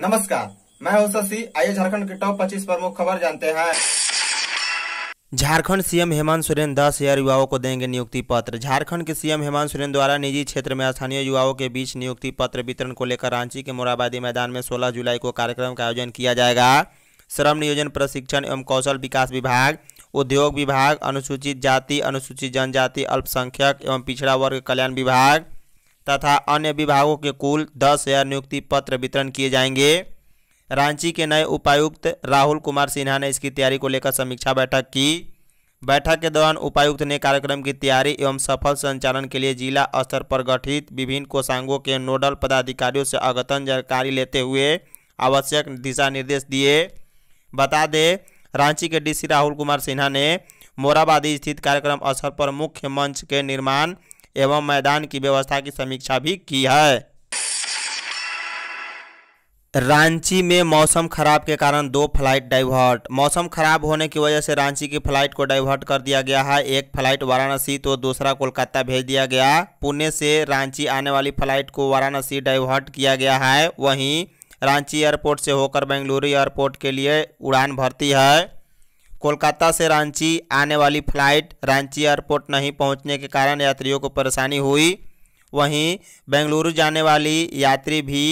नमस्कार मैं हूं शशि आइए झारखंड के टॉप 25 प्रमुख खबर जानते हैं झारखंड सीएम हेमंत सोरेन दस हजार युवाओं को देंगे नियुक्ति पत्र झारखंड के सीएम हेमंत सोरेन द्वारा निजी क्षेत्र में स्थानीय युवाओं के बीच नियुक्ति पत्र वितरण को लेकर रांची के मोराबादी मैदान में 16 जुलाई को कार्यक्रम का आयोजन किया जाएगा श्रम नियोजन प्रशिक्षण एवं कौशल विकास विभाग उद्योग विभाग अनुसूचित जाति अनुसूचित जनजाति अल्पसंख्यक एवं पिछड़ा वर्ग कल्याण विभाग तथा अन्य विभागों के कुल दस हजार नियुक्ति पत्र वितरण किए जाएंगे रांची के नए उपायुक्त राहुल कुमार सिन्हा ने इसकी तैयारी को लेकर समीक्षा बैठक की बैठक के दौरान उपायुक्त ने कार्यक्रम की तैयारी एवं सफल संचालन के लिए जिला स्तर पर गठित विभिन्न कोषांगों के नोडल पदाधिकारियों से अगतन जानकारी लेते हुए आवश्यक दिशा निर्देश दिए बता दें रांची के डीसी राहुल कुमार सिन्हा ने मोराबादी स्थित कार्यक्रम स्थल पर मुख्य मंच के निर्माण एवं मैदान की व्यवस्था की समीक्षा भी की है रांची में मौसम खराब के कारण दो फ्लाइट डाइवर्ट मौसम खराब होने की वजह से रांची की फ्लाइट को डाइवर्ट कर दिया गया है एक फ्लाइट वाराणसी तो दूसरा कोलकाता भेज दिया गया पुणे से रांची आने वाली फ्लाइट को वाराणसी डाइवर्ट किया गया है वहीं रांची एयरपोर्ट से होकर बेंगलुरु एयरपोर्ट के लिए उड़ान भरती है कोलकाता से रांची आने वाली फ्लाइट रांची एयरपोर्ट नहीं पहुंचने के कारण यात्रियों को परेशानी हुई वहीं बेंगलुरु जाने वाली यात्री भी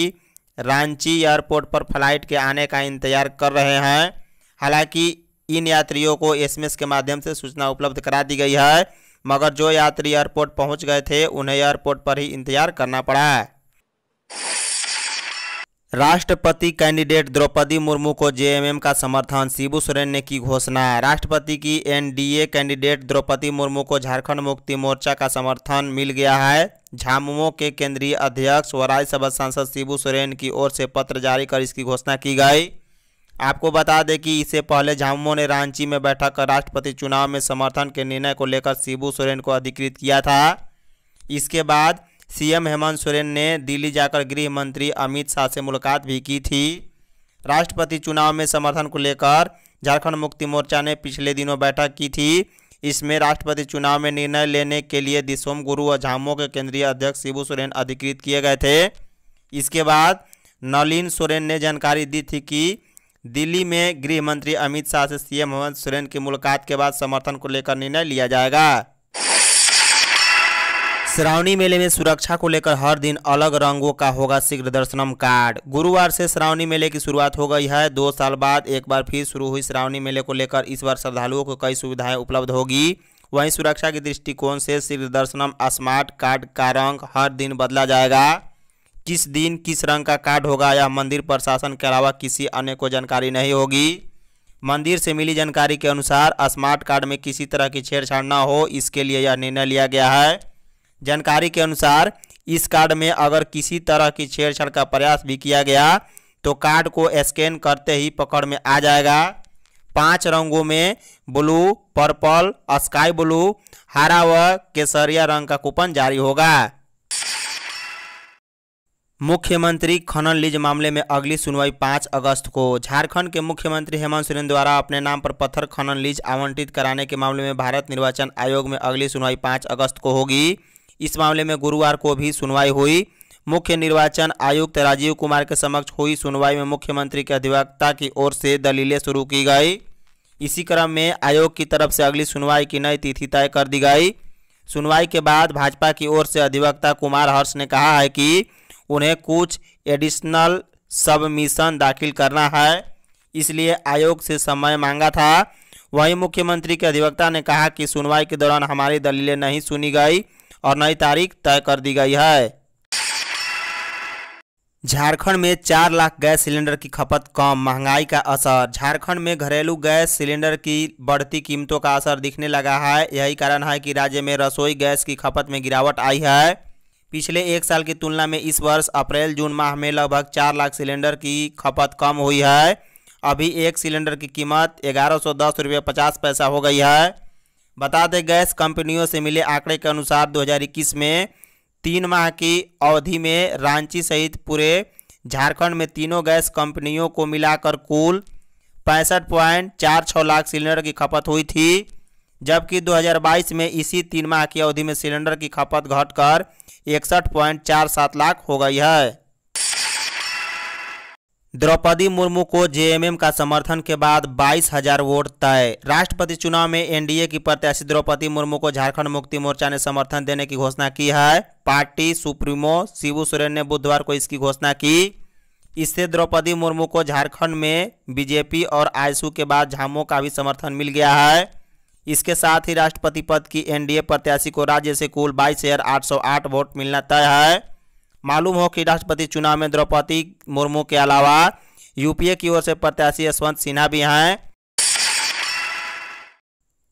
रांची एयरपोर्ट पर फ्लाइट के आने का इंतजार कर रहे हैं हालांकि इन यात्रियों को एसएमएस के माध्यम से सूचना उपलब्ध करा दी गई है मगर जो यात्री एयरपोर्ट पहुँच गए थे उन्हें एयरपोर्ट पर ही इंतजार करना पड़ा राष्ट्रपति कैंडिडेट द्रौपदी मुर्मू को जेएमएम का समर्थन शिबू सोरेन ने की घोषणा राष्ट्रपति की एनडीए कैंडिडेट द्रौपदी मुर्मू को झारखंड मुक्ति मोर्चा का समर्थन मिल गया है झामुमो के केंद्रीय अध्यक्ष व राज्यसभा सांसद शिबू सोरेन की ओर से पत्र जारी कर इसकी घोषणा की गई आपको बता दें कि इससे पहले झामुमो ने रांची में बैठक कर राष्ट्रपति चुनाव में समर्थन के निर्णय को लेकर शिबू सोरेन को अधिकृत किया था इसके बाद सीएम हेमंत सोरेन ने दिल्ली जाकर गृह मंत्री अमित शाह से मुलाकात भी की थी राष्ट्रपति चुनाव में समर्थन को लेकर झारखंड मुक्ति मोर्चा ने पिछले दिनों बैठक की थी इसमें राष्ट्रपति चुनाव में निर्णय लेने के लिए दिसोम गुरु और झामो के केंद्रीय अध्यक्ष शिबू सोरेन अधिकृत किए गए थे इसके बाद नलिन सोरेन ने जानकारी दी थी कि दिल्ली में गृह मंत्री अमित शाह से सीएम हेमंत सोरेन की मुलाकात के बाद समर्थन को लेकर निर्णय लिया जाएगा श्रावणी मेले में सुरक्षा को लेकर हर दिन अलग रंगों का होगा शीघ्र दर्शनम कार्ड गुरुवार से श्रावणी मेले की शुरुआत हो गई है दो साल बाद एक बार फिर शुरू हुई श्रावणी मेले को लेकर इस बार श्रद्धालुओं को कई सुविधाएं उपलब्ध होगी वहीं सुरक्षा के दृष्टिकोण से शीघ्र दर्शनम स्मार्ट कार्ड का रंग हर दिन बदला जाएगा किस दिन किस रंग का कार्ड होगा यह मंदिर प्रशासन के अलावा किसी अन्य को जानकारी नहीं होगी मंदिर से मिली जानकारी के अनुसार स्मार्ट कार्ड में किसी तरह की छेड़छाड़ न हो इसके लिए यह निर्णय लिया गया है जानकारी के अनुसार इस कार्ड में अगर किसी तरह की छेड़छाड़ का प्रयास भी किया गया तो कार्ड को स्कैन करते ही पकड़ में आ जाएगा पांच रंगों में ब्लू पर्पल स्काई ब्लू हरा व केसरिया रंग का कूपन जारी होगा मुख्यमंत्री खनन लीज मामले में अगली सुनवाई 5 अगस्त को झारखंड के मुख्यमंत्री हेमंत सोरेन द्वारा अपने नाम पर पत्थर खनन लीज आवंटित कराने के मामले में भारत निर्वाचन आयोग में अगली सुनवाई 5 अगस्त को होगी इस मामले में गुरुवार को भी सुनवाई हुई मुख्य निर्वाचन आयुक्त राजीव कुमार के समक्ष हुई सुनवाई में मुख्यमंत्री के अधिवक्ता की ओर से दलीलें शुरू की गई इसी क्रम में आयोग की तरफ से अगली सुनवाई की नई तिथि तय कर दी गई सुनवाई के बाद भाजपा की ओर से अधिवक्ता कुमार हर्ष ने कहा है कि उन्हें कुछ एडिशनल सबमिशन दाखिल करना है इसलिए आयोग से समय मांगा था वहीं मुख्यमंत्री के अधिवक्ता ने कहा कि सुनवाई के दौरान हमारी दलीलें नहीं सुनी गई और नई तारीख तय कर दी गई है झारखंड में चार लाख गैस सिलेंडर की खपत कम महंगाई का असर झारखंड में घरेलू गैस सिलेंडर की बढ़ती कीमतों का असर दिखने लगा है यही कारण है कि राज्य में रसोई गैस की खपत में गिरावट आई है पिछले एक साल की तुलना में इस वर्ष अप्रैल जून माह में लगभग चार लाख सिलेंडर की खपत कम हुई है अभी एक सिलेंडर की कीमत ग्यारह सौ दस रुपये पचास पैसा हो गई है बता दें गैस कंपनियों से मिले आंकड़े के अनुसार 2021 में तीन माह की अवधि में रांची सहित पूरे झारखंड में तीनों गैस कंपनियों को मिलाकर कुल पैंसठ पॉइंट चार छः लाख सिलेंडर की खपत हुई थी जबकि 2022 में इसी तीन माह की अवधि में सिलेंडर की खपत घटकर इकसठ पॉइंट चार सात लाख हो गई है द्रौपदी मुर्मू को जेएमएम का समर्थन के बाद बाईस हजार वोट तय राष्ट्रपति चुनाव में एनडीए की प्रत्याशी द्रौपदी मुर्मू को झारखंड मुक्ति मोर्चा ने समर्थन देने की घोषणा की है पार्टी सुप्रीमो शिव सोरेन ने बुधवार को इसकी घोषणा की इससे द्रौपदी मुर्मू को झारखंड में बीजेपी और आयसू के बाद झामो का भी समर्थन मिल गया है इसके साथ ही राष्ट्रपति पद की एनडीए प्रत्याशी को राज्य से कुल बाईस हजार आठ सौ आठ वोट मिलना तय है मालूम हो कि राष्ट्रपति चुनाव में द्रौपदी मुर्मू के अलावा यूपीए की ओर से प्रत्याशी यशवंत सिन्हा भी हैं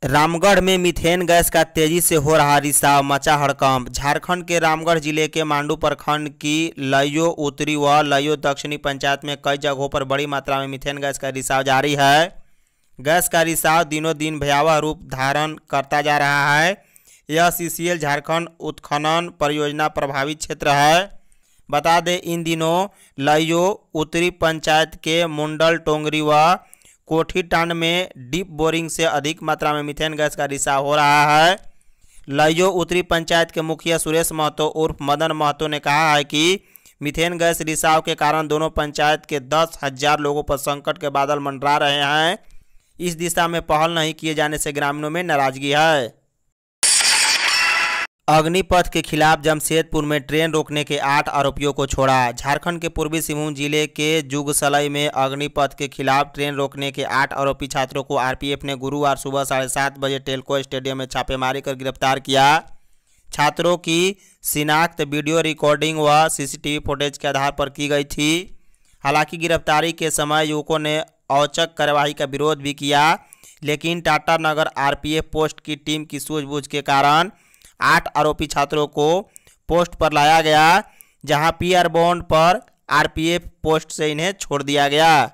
रामगढ़ में मीथेन गैस का तेजी से हो रहा रिसाव मचा हड़कंप झारखंड के रामगढ़ जिले के मांडू प्रखंड की लयो उत्तरी व लयो दक्षिणी पंचायत में कई जगहों पर बड़ी मात्रा में मीथेन गैस का रिसाव जारी है गैस का रिसाव दिनों दिन भयावह रूप धारण करता जा रहा है यह सी झारखंड उत्खनन परियोजना प्रभावित क्षेत्र है बता दें इन दिनों लयो उत्तरी पंचायत के मुंडल टोंगरी व कोठीटांड में डीप बोरिंग से अधिक मात्रा में मिथेन गैस का रिसाव हो रहा है लयो उत्तरी पंचायत के मुखिया सुरेश महतो उर्फ मदन महतो ने कहा है कि मिथेन गैस रिसाव के कारण दोनों पंचायत के दस हजार लोगों पर संकट के बादल मंडरा रहे हैं इस दिशा में पहल नहीं किए जाने से ग्रामीणों में नाराजगी है अग्निपथ के खिलाफ जमशेदपुर में ट्रेन रोकने के आठ आरोपियों को छोड़ा झारखंड के पूर्वी सिंहभूम जिले के जुगसलई में अग्निपथ के खिलाफ ट्रेन रोकने के आठ आरोपी छात्रों को आरपीएफ ने गुरुवार सुबह साढ़े सात बजे टेलको स्टेडियम में छापेमारी कर गिरफ्तार किया छात्रों की शिनाख्त वीडियो रिकॉर्डिंग व सीसीटीवी फुटेज के आधार पर की गई थी हालांकि गिरफ्तारी के समय युवकों ने औचक कार्यवाही का विरोध भी किया लेकिन टाटा नगर आरपीएफ पोस्ट की टीम की सूझबूझ के कारण आठ आरोपी छात्रों को पोस्ट पर लाया गया जहां पीआर बॉन्ड पर आरपीएफ पोस्ट से इन्हें छोड़ दिया गया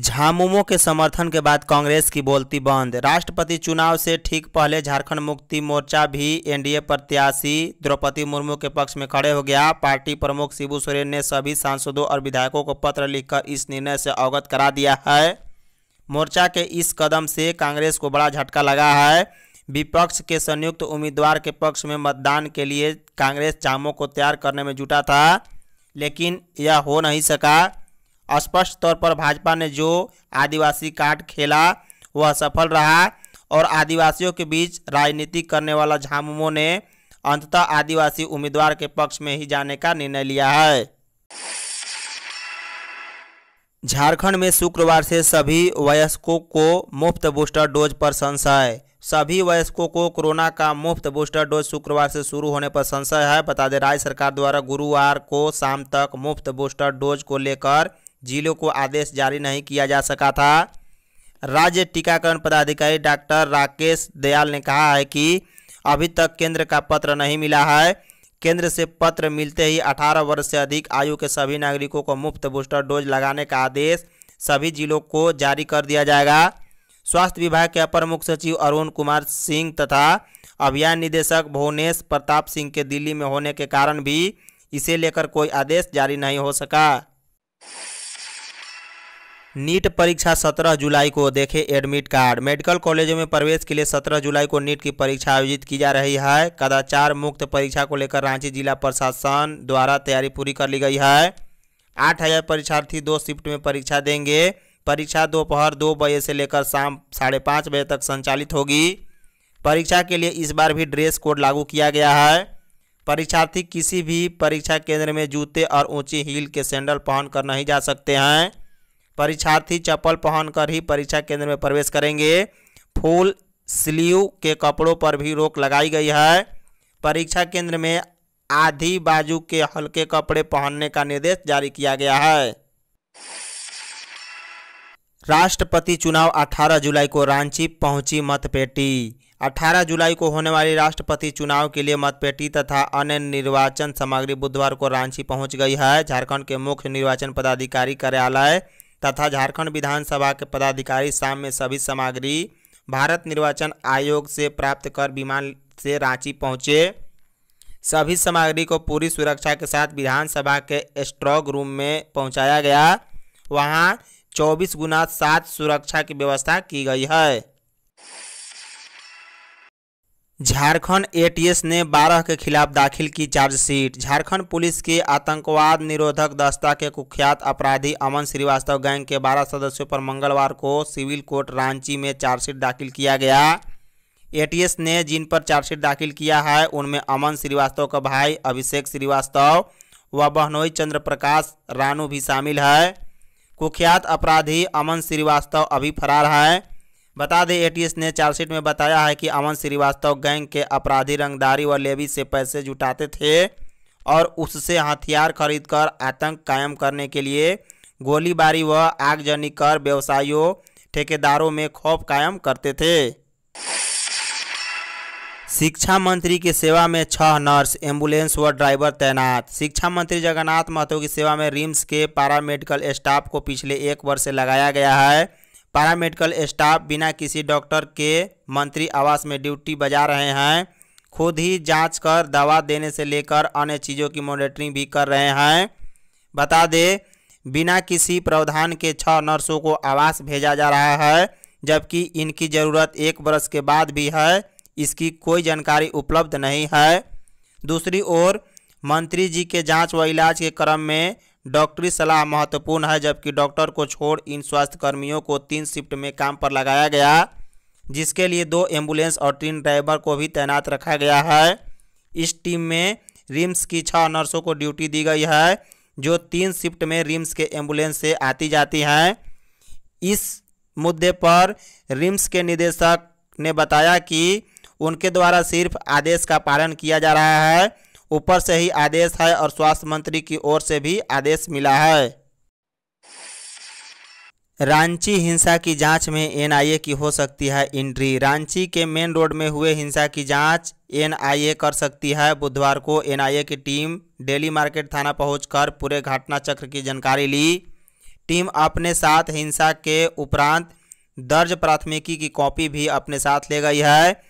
झामुमो के समर्थन के बाद कांग्रेस की बोलती बंद राष्ट्रपति चुनाव से ठीक पहले झारखंड मुक्ति मोर्चा भी एनडीए प्रत्याशी द्रौपदी मुर्मू के पक्ष में खड़े हो गया पार्टी प्रमुख शिबू सोरेन ने सभी सांसदों और विधायकों को पत्र लिखकर इस निर्णय से अवगत करा दिया है मोर्चा के इस कदम से कांग्रेस को बड़ा झटका लगा है विपक्ष के संयुक्त उम्मीदवार के पक्ष में मतदान के लिए कांग्रेस चामों को तैयार करने में जुटा था लेकिन यह हो नहीं सका स्पष्ट तौर पर भाजपा ने जो आदिवासी कार्ड खेला वह सफल रहा और आदिवासियों के बीच राजनीति करने वाला झामुमो ने अंततः आदिवासी उम्मीदवार के पक्ष में ही जाने का निर्णय लिया है झारखंड में शुक्रवार से सभी वयस्कों को मुफ्त बूस्टर डोज पर संशय सभी वयस्कों को कोरोना का मुफ्त बूस्टर डोज शुक्रवार से शुरू होने पर संशय है बता दें राज्य सरकार द्वारा गुरुवार को शाम तक मुफ्त बूस्टर डोज को लेकर जिलों को आदेश जारी नहीं किया जा सका था राज्य टीकाकरण पदाधिकारी डॉक्टर राकेश दयाल ने कहा है कि अभी तक केंद्र का पत्र नहीं मिला है केंद्र से पत्र मिलते ही 18 वर्ष से अधिक आयु के सभी नागरिकों को मुफ्त बूस्टर डोज लगाने का आदेश सभी जिलों को जारी कर दिया जाएगा स्वास्थ्य विभाग के अपर मुख्य सचिव अरुण कुमार सिंह तथा अभियान निदेशक भुवनेश प्रताप सिंह के दिल्ली में होने के कारण भी इसे लेकर कोई आदेश जारी नहीं हो सका नीट परीक्षा 17 जुलाई को देखे एडमिट कार्ड मेडिकल कॉलेजों में प्रवेश के लिए 17 जुलाई को नीट की परीक्षा आयोजित की जा रही है कदाचार मुक्त परीक्षा को लेकर रांची जिला प्रशासन द्वारा तैयारी पूरी कर ली गई है आठ हज़ार परीक्षार्थी दो शिफ्ट में परीक्षा देंगे परीक्षा दोपहर दो, दो बजे से लेकर शाम साढ़े पाँच बजे तक संचालित होगी परीक्षा के लिए इस बार भी ड्रेस कोड लागू किया गया है परीक्षार्थी किसी भी परीक्षा केंद्र में जूते और ऊंची हील के सैंडल पहनकर नहीं जा सकते हैं परीक्षार्थी चप्पल पहनकर ही परीक्षा केंद्र में प्रवेश करेंगे फुल स्लीव के कपड़ों पर भी रोक लगाई गई है परीक्षा केंद्र में आधी बाजू के हल्के कपड़े पहनने का निर्देश जारी किया गया है राष्ट्रपति चुनाव 18 जुलाई को रांची पहुंची मतपेटी 18 जुलाई को होने वाली राष्ट्रपति चुनाव के लिए मतपेटी तथा अन्य निर्वाचन सामग्री बुधवार को रांची पहुंच गई है झारखंड के मुख्य निर्वाचन पदाधिकारी कार्यालय तथा झारखंड विधानसभा के पदाधिकारी शाम में सभी सामग्री भारत निर्वाचन आयोग से प्राप्त कर विमान से रांची पहुँचे सभी सामग्री को पूरी सुरक्षा के साथ विधानसभा के स्ट्रॉन्ग रूम में पहुँचाया गया वहाँ चौबीस गुना सात सुरक्षा की व्यवस्था की गई है झारखंड एटीएस ने 12 के खिलाफ दाखिल की चार्जशीट झारखंड पुलिस के आतंकवाद निरोधक दस्ता के कुख्यात अपराधी अमन श्रीवास्तव गैंग के 12 सदस्यों पर मंगलवार को सिविल कोर्ट रांची में चार्जशीट दाखिल किया गया एटीएस ने जिन पर चार्जशीट दाखिल किया है उनमें अमन श्रीवास्तव का भाई अभिषेक श्रीवास्तव व बहनोई चंद्र प्रकाश रानू भी शामिल है कुख्यात अपराधी अमन श्रीवास्तव अभी फरार है बता दें एटीएस ने चार्जशीट में बताया है कि अमन श्रीवास्तव गैंग के अपराधी रंगदारी व लेवी से पैसे जुटाते थे और उससे हथियार खरीदकर आतंक कायम करने के लिए गोलीबारी व आगजनी कर व्यवसायियों ठेकेदारों में खौफ कायम करते थे शिक्षा मंत्री की सेवा में छह नर्स एम्बुलेंस व ड्राइवर तैनात शिक्षा मंत्री जगन्नाथ महतो की सेवा में रिम्स के मेडिकल स्टाफ को पिछले एक वर्ष से लगाया गया है मेडिकल स्टाफ बिना किसी डॉक्टर के मंत्री आवास में ड्यूटी बजा रहे हैं खुद ही जांच कर दवा देने से लेकर अन्य चीज़ों की मॉनिटरिंग भी कर रहे हैं बता दें बिना किसी प्रावधान के छः नर्सों को आवास भेजा जा रहा है जबकि इनकी ज़रूरत एक बरस के बाद भी है इसकी कोई जानकारी उपलब्ध नहीं है दूसरी ओर मंत्री जी के जांच व इलाज के क्रम में डॉक्टरी सलाह महत्वपूर्ण है जबकि डॉक्टर को छोड़ इन स्वास्थ्यकर्मियों को तीन शिफ्ट में काम पर लगाया गया जिसके लिए दो एम्बुलेंस और तीन ड्राइवर को भी तैनात रखा गया है इस टीम में रिम्स की छः नर्सों को ड्यूटी दी गई है जो तीन शिफ्ट में रिम्स के एम्बुलेंस से आती जाती हैं इस मुद्दे पर रिम्स के निदेशक ने बताया कि उनके द्वारा सिर्फ आदेश का पालन किया जा रहा है ऊपर से ही आदेश है और स्वास्थ्य मंत्री की ओर से भी आदेश मिला है रांची हिंसा की जांच में एनआईए की हो सकती है एंट्री रांची के मेन रोड में हुए हिंसा की जांच एनआईए कर सकती है बुधवार को एनआईए की टीम डेली मार्केट थाना पहुंचकर पूरे घटना चक्र की जानकारी ली टीम अपने साथ हिंसा के उपरांत दर्ज प्राथमिकी की कॉपी भी अपने साथ ले गई है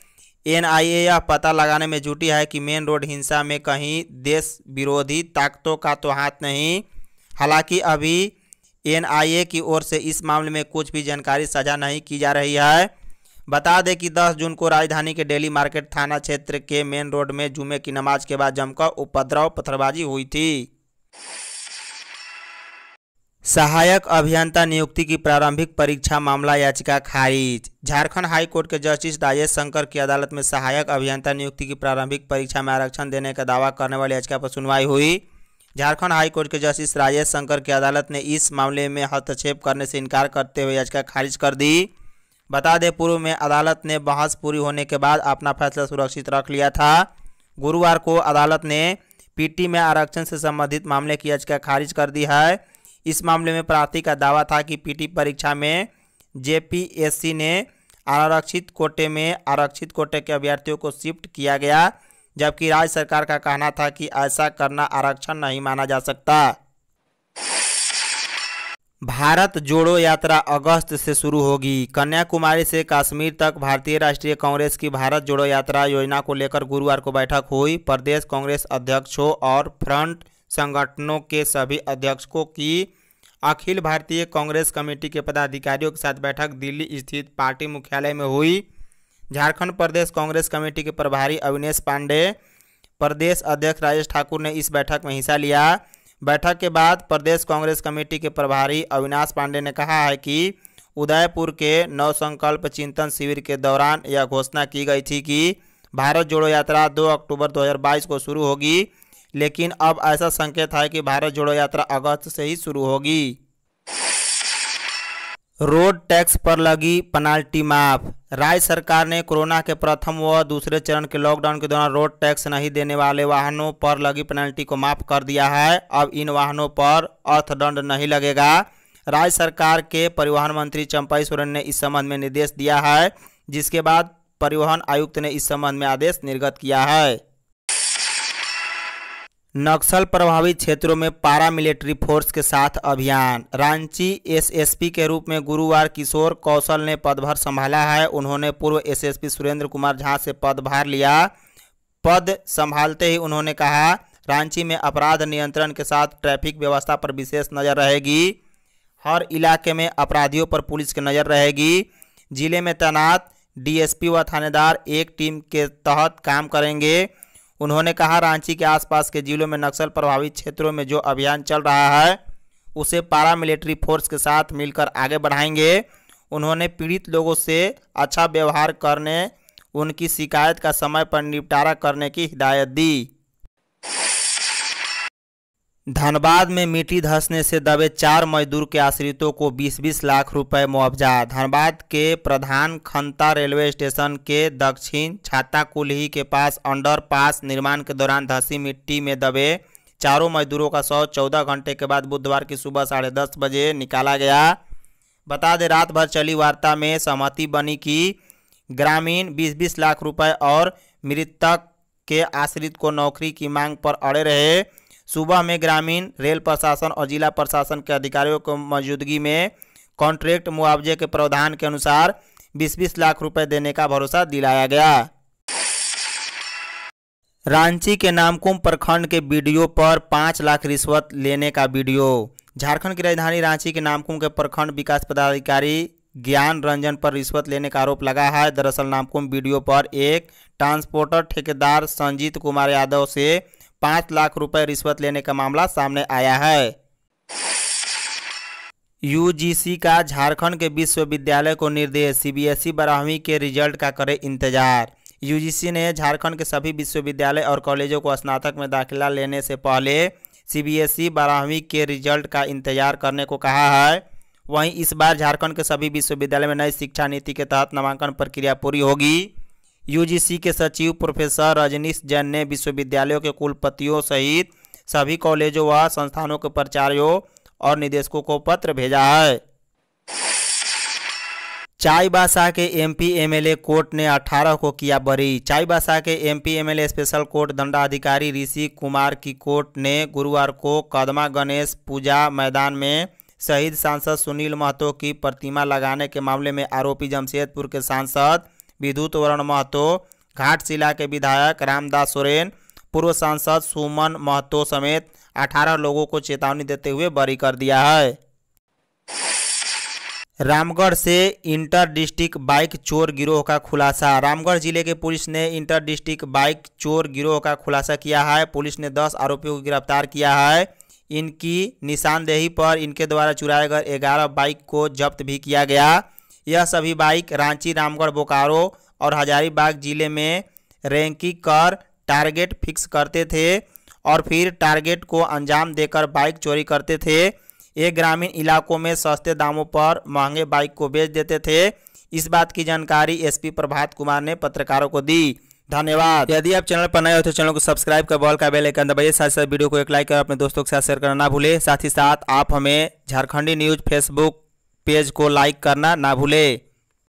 एनआईए यह पता लगाने में जुटी है कि मेन रोड हिंसा में कहीं देश विरोधी ताकतों का तो हाथ नहीं हालांकि अभी एनआईए की ओर से इस मामले में कुछ भी जानकारी साझा नहीं की जा रही है बता दें कि 10 जून को राजधानी के डेली मार्केट थाना क्षेत्र के मेन रोड में जुमे की नमाज के बाद जमकर उपद्रव पत्थरबाजी हुई थी सहायक अभियंता नियुक्ति की प्रारंभिक परीक्षा मामला याचिका खारिज झारखंड हाई कोर्ट के जस्टिस राजेश शंकर की अदालत में सहायक अभियंता नियुक्ति की प्रारंभिक परीक्षा में आरक्षण देने का दावा करने वाली याचिका पर सुनवाई हुई झारखंड हाई कोर्ट के जस्टिस राजेश शंकर की अदालत ने इस मामले में हस्तक्षेप करने से इनकार करते हुए याचिका खारिज कर दी बता दें पूर्व में अदालत ने बहस पूरी होने के बाद अपना फैसला सुरक्षित रख लिया था गुरुवार को अदालत ने पीटी में आरक्षण से संबंधित मामले की याचिका खारिज कर दी है इस मामले में प्रार्थी का दावा था कि पीटी परीक्षा में जेपीएससी ने आरक्षित कोटे में आरक्षित कोटे के अभ्यर्थियों को शिफ्ट किया गया जबकि राज्य सरकार का कहना था कि ऐसा करना आरक्षण नहीं माना जा सकता भारत जोड़ो यात्रा अगस्त से शुरू होगी कन्याकुमारी से कश्मीर तक भारतीय राष्ट्रीय कांग्रेस की भारत जोड़ो यात्रा योजना को लेकर गुरुवार को बैठक हुई प्रदेश कांग्रेस अध्यक्षों और फ्रंट संगठनों के सभी अध्यक्षों की अखिल भारतीय कांग्रेस कमेटी के पदाधिकारियों के साथ बैठक दिल्ली स्थित पार्टी मुख्यालय में हुई झारखंड प्रदेश कांग्रेस कमेटी के प्रभारी अविनेश पांडे प्रदेश अध्यक्ष राजेश ठाकुर ने इस बैठक में हिस्सा लिया बैठक के बाद प्रदेश कांग्रेस कमेटी के प्रभारी अविनाश पांडे ने कहा है कि उदयपुर के नवसंकल्प चिंतन शिविर के दौरान यह घोषणा की गई थी कि भारत जोड़ो यात्रा 2 अक्टूबर 2022 को शुरू होगी लेकिन अब ऐसा संकेत है कि भारत जोड़ो यात्रा अगस्त से ही शुरू होगी रोड टैक्स पर लगी पेनाल्टी माफ राज्य सरकार ने कोरोना के प्रथम व दूसरे चरण के लॉकडाउन के दौरान रोड टैक्स नहीं देने वाले वाहनों पर लगी पेनाल्टी को माफ कर दिया है अब इन वाहनों पर अर्थदंड नहीं लगेगा राज्य सरकार के परिवहन मंत्री चंपाई सोरेन ने इस संबंध में निर्देश दिया है जिसके बाद परिवहन आयुक्त ने इस संबंध में आदेश निर्गत किया है नक्सल प्रभावित क्षेत्रों में पारा मिलिट्री फोर्स के साथ अभियान रांची एसएसपी के रूप में गुरुवार किशोर कौशल ने पदभार संभाला है उन्होंने पूर्व एसएसपी सुरेंद्र कुमार झा से पदभार लिया पद संभालते ही उन्होंने कहा रांची में अपराध नियंत्रण के साथ ट्रैफिक व्यवस्था पर विशेष नज़र रहेगी हर इलाके में अपराधियों पर पुलिस की नज़र रहेगी जिले में तैनात डीएसपी व थानेदार एक टीम के तहत काम करेंगे उन्होंने कहा रांची के आसपास के जिलों में नक्सल प्रभावित क्षेत्रों में जो अभियान चल रहा है उसे पारा मिलिट्री फोर्स के साथ मिलकर आगे बढ़ाएंगे उन्होंने पीड़ित लोगों से अच्छा व्यवहार करने उनकी शिकायत का समय पर निपटारा करने की हिदायत दी धनबाद में मिट्टी धसने से दबे चार मजदूर के आश्रितों को 20-20 लाख रुपए मुआवजा धनबाद के प्रधान खंता रेलवे स्टेशन के दक्षिण छाता के पास अंडर पास निर्माण के दौरान धसी मिट्टी में दबे चारों मजदूरों का शव चौदह घंटे के बाद बुधवार की सुबह साढ़े दस बजे निकाला गया बता दें रात भर चली वार्ता में सहमति बनी कि ग्रामीण बीस बीस लाख रुपये और मृतक के आश्रित को नौकरी की मांग पर अड़े रहे सुबह में ग्रामीण रेल प्रशासन और जिला प्रशासन के अधिकारियों को मौजूदगी में कॉन्ट्रैक्ट मुआवजे के प्रावधान के अनुसार बीस बीस लाख रुपए देने का भरोसा दिलाया गया रांची के नामकुम प्रखंड के वीडियो पर पाँच लाख रिश्वत लेने का वीडियो झारखंड की राजधानी रांची के नामकुम के प्रखंड विकास पदाधिकारी ज्ञान रंजन पर रिश्वत लेने का आरोप लगा है दरअसल नामकुम वीडियो पर एक ट्रांसपोर्टर ठेकेदार संजीत कुमार यादव से पाँच लाख रुपए रिश्वत लेने का मामला सामने आया है यूजीसी का झारखंड के विश्वविद्यालय को निर्देश सीबीएसई e बारहवीं के रिजल्ट का करे इंतजार यूजीसी ने झारखंड के सभी विश्वविद्यालय और कॉलेजों को स्नातक में दाखिला लेने से पहले सीबीएसई e बारहवीं के रिजल्ट का इंतजार करने को कहा है वहीं इस बार झारखंड के सभी विश्वविद्यालय में नई शिक्षा नीति के तहत नामांकन प्रक्रिया पूरी होगी यूजीसी के सचिव प्रोफेसर रजनीश जैन ने विश्वविद्यालयों के कुलपतियों सहित सभी कॉलेजों व संस्थानों के प्राचार्यों और निदेशकों को पत्र भेजा है चाई बासा के एमपी एमएलए कोर्ट ने 18 को किया बरी चाई बासा के एमपी एमएलए स्पेशल कोर्ट दंडाधिकारी ऋषि कुमार की कोर्ट ने गुरुवार को कदमा गणेश पूजा मैदान में शहीद सांसद सुनील महतो की प्रतिमा लगाने के मामले में आरोपी जमशेदपुर के सांसद विद्युत वरण महतो घाट जिला के विधायक रामदास सोरेन पूर्व सांसद सुमन महतो समेत 18 लोगों को चेतावनी देते हुए बरी कर दिया है रामगढ़ से इंटर डिस्ट्रिक्ट बाइक चोर गिरोह का खुलासा रामगढ़ जिले के पुलिस ने इंटर डिस्ट्रिक्ट बाइक चोर गिरोह का खुलासा किया है पुलिस ने 10 आरोपियों को गिरफ्तार किया है इनकी निशानदेही पर इनके द्वारा चुराए गए ग्यारह बाइक को जब्त भी किया गया यह सभी बाइक रांची रामगढ़ बोकारो और हजारीबाग जिले में रैंकिंग कर टारगेट फिक्स करते थे और फिर टारगेट को अंजाम देकर बाइक चोरी करते थे ये ग्रामीण इलाकों में सस्ते दामों पर महंगे बाइक को बेच देते थे इस बात की जानकारी एसपी प्रभात कुमार ने पत्रकारों को दी धन्यवाद यदि आप चैनल पर नए हो तो चैनल को सब्सक्राइब कर बॉल का बेल आइकन दबाइए साथ साथ वीडियो को एक लाइक कर अपने दोस्तों के साथ शेयर करना ना भूले साथ ही साथ आप हमें झारखंडी न्यूज फेसबुक पेज को लाइक करना ना भूलें